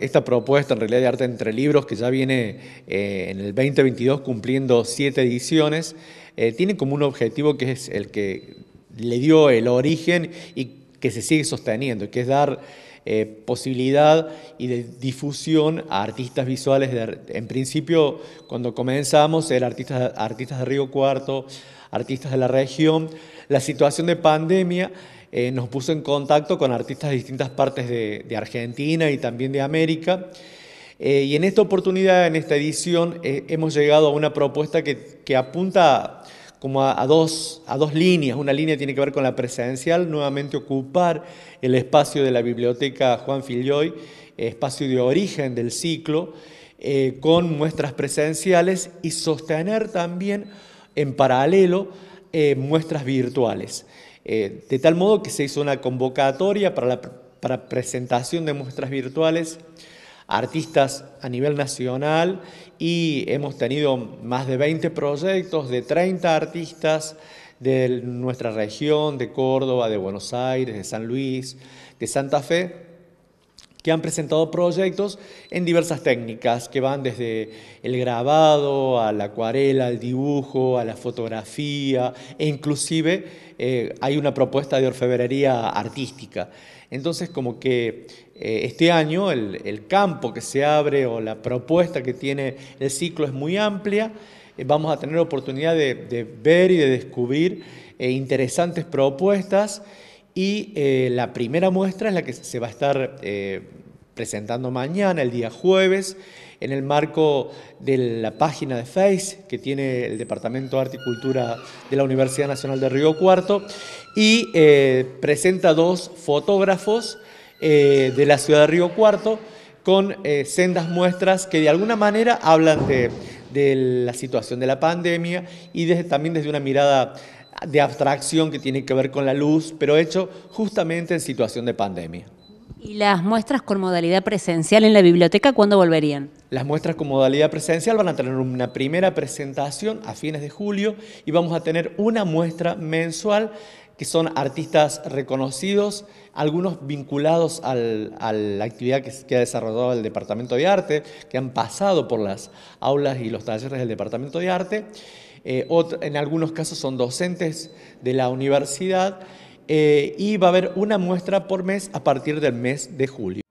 Esta propuesta en realidad de arte entre libros que ya viene eh, en el 2022 cumpliendo siete ediciones, eh, tiene como un objetivo que es el que le dio el origen y que se sigue sosteniendo, que es dar eh, posibilidad y de difusión a artistas visuales. De, en principio, cuando comenzamos, eran artistas, artistas de Río Cuarto, artistas de la región. La situación de pandemia eh, nos puso en contacto con artistas de distintas partes de, Argentina y también de América. Eh, y en esta oportunidad, en esta edición, hemos llegado a una propuesta que, que apunta... A, como a, dos, líneas. Una línea tiene que ver con la presencial, nuevamente ocupar el espacio de la biblioteca Juan Filloy, espacio de origen del ciclo, eh, con muestras presenciales y sostener también en paralelo eh, muestras virtuales. Eh, de tal modo que se hizo una convocatoria para la para presentación de muestras virtuales artistas a nivel nacional y hemos tenido más de 20 proyectos de 30 artistas de nuestra región, de Córdoba, de Buenos Aires, de San Luis, de Santa Fe, que han presentado proyectos en diversas técnicas que van desde el grabado, a la acuarela, al dibujo, a la fotografía e inclusive eh, hay una propuesta de orfebrería artística. Entonces como que eh, este año el, campo que se abre o la propuesta que tiene el ciclo es muy amplia eh, vamos a tener oportunidad de, ver y de descubrir interesantes propuestas y eh, la primera muestra es la que se va a estar eh, presentando mañana, el día jueves, en el marco de la página de Face que tiene el Departamento de Arte y Cultura de la Universidad Nacional de Río Cuarto. Y eh, presenta dos fotógrafos de la ciudad de Río Cuarto con sendas muestras que de alguna manera hablan de, la situación de la pandemia y también desde una mirada de abstracción que tiene que ver con la luz, pero hecho justamente en situación de pandemia. ¿Y las muestras con modalidad presencial en la biblioteca cuándo volverían? Las muestras con modalidad presencial van a tener una primera presentación a fines de julio y vamos a tener una muestra mensual que son artistas reconocidos, algunos vinculados a la actividad que, que, ha desarrollado el Departamento de Arte, que han pasado por las aulas y los talleres del Departamento de Arte, eh, en algunos casos son docentes de la universidad eh, y va a haber una muestra por mes a partir del mes de julio.